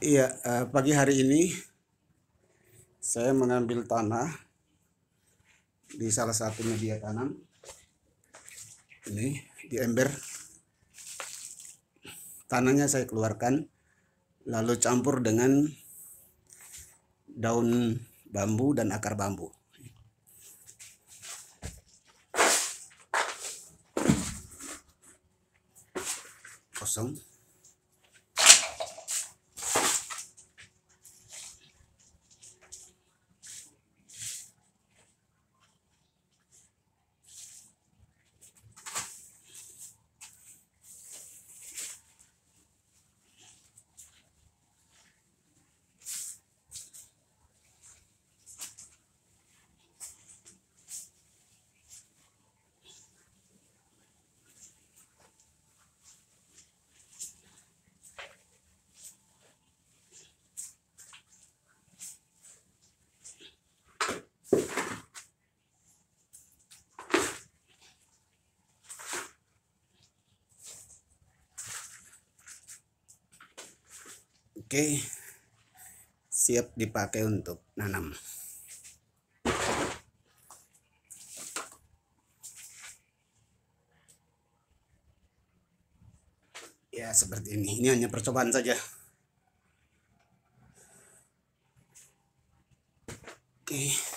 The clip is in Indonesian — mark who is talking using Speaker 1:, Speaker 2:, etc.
Speaker 1: Iya, eh, pagi hari ini saya mengambil tanah di salah satu media tanam. Ini di ember. Tanahnya saya keluarkan
Speaker 2: lalu campur dengan daun bambu dan akar bambu. Kosong.
Speaker 3: oke siap dipakai untuk nanam
Speaker 4: ya seperti ini ini hanya percobaan saja
Speaker 2: oke okay.